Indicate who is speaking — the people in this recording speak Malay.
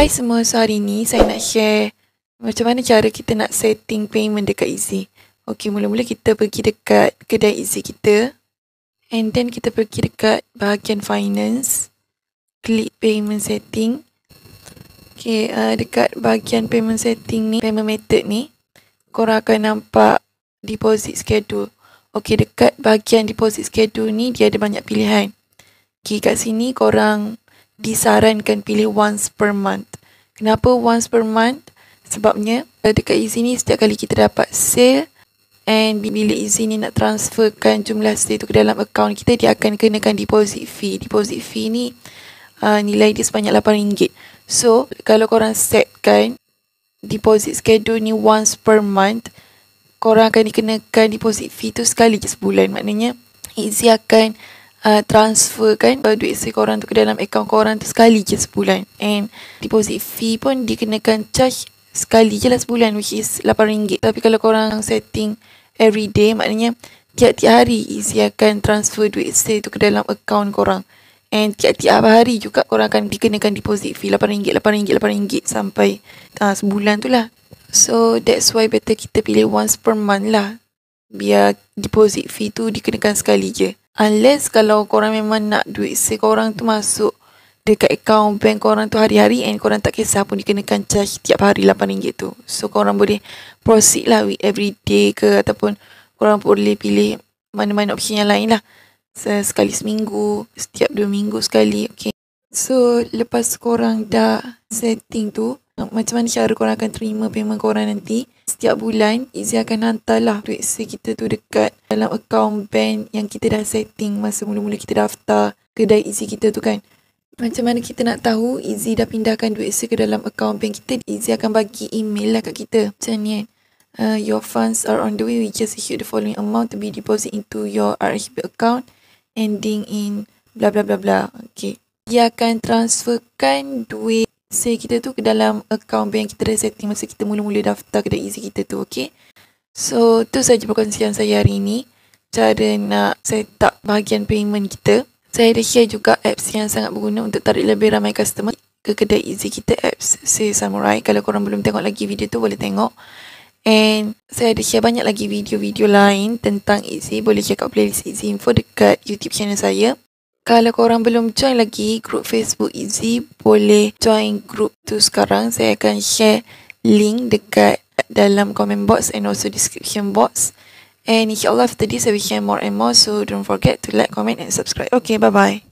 Speaker 1: Hai semua, so hari ni saya nak share macam mana cara kita nak setting payment dekat Easy. Okay, mula-mula kita pergi dekat kedai Easy kita. And then kita pergi dekat bahagian finance. Klik payment setting. Okay, uh, dekat bahagian payment setting ni, payment method ni, korang akan nampak deposit schedule. Okay, dekat bahagian deposit schedule ni, dia ada banyak pilihan. Okay, kat sini korang disarankan pilih once per month. Kenapa once per month? Sebabnya dekat izin ni setiap kali kita dapat sale and bila izin ni nak transferkan jumlah sale tu ke dalam akaun kita dia akan kenakan deposit fee. Deposit fee ni uh, nilai dia sebanyak RM8. So kalau korang setkan deposit schedule ni once per month korang akan dikenakan deposit fee tu sekali je sebulan. Maknanya Izzy akan uh, transfer kan uh, duit sekolah orang tu ke dalam akaun korang tu sekali je sebulan and deposit fee pun dikenakan charge sekali je lah sebulan which is RM8 tapi kalau korang setting every day maknanya tiap-tiap hari isi akan transfer duit stay tu ke dalam akaun korang and tiap-tiap hari juga korang akan dikenakan deposit fee RM8 RM8 RM8 sampai uh, sebulan tu lah so that's why better kita pilih once per month lah biar deposit fee tu dikenakan sekali je Unless kalau korang memang nak duit si korang tu masuk dekat account bank korang tu hari-hari and korang tak kisah pun dikenakan charge tiap hari RM8 tu. So korang boleh proceed lah with everyday ke ataupun korang boleh pilih mana-mana option yang lain lah. Sekali seminggu, setiap dua minggu sekali. Okay. So lepas korang dah setting tu, macam mana cara korang akan terima payment korang nanti setiap bulan Izzy akan hantarlah duit sewa kita tu dekat dalam account bank yang kita dah setting masa mula-mula kita daftar kedai Izzy kita tu kan macam mana kita nak tahu Izzy dah pindahkan duit sewa ke dalam account bank kita Izzy akan bagi email lah kat kita macam ni kan uh, your funds are on the way we just issued the following amount to be deposited into your RHB account ending in bla bla bla bla okay dia akan transferkan duit save kita tu ke dalam account bank kita dah setting masa kita mula-mula daftar kedai easy kita tu okey so tu saja perkongsian saya hari ini cara nak set up bahagian payment kita saya ada share juga apps yang sangat berguna untuk tarik lebih ramai customer ke kedai easy kita apps say samurai kalau korang belum tengok lagi video tu boleh tengok And saya ada share banyak lagi video-video lain tentang Easy. Boleh check out playlist Easy Info dekat YouTube channel saya. Kalau korang belum join lagi group Facebook Easy, boleh join group tu sekarang. Saya akan share link dekat dalam comment box and also description box. And insyaAllah after this, I will share more and more. So, don't forget to like, comment and subscribe. Okay, bye-bye.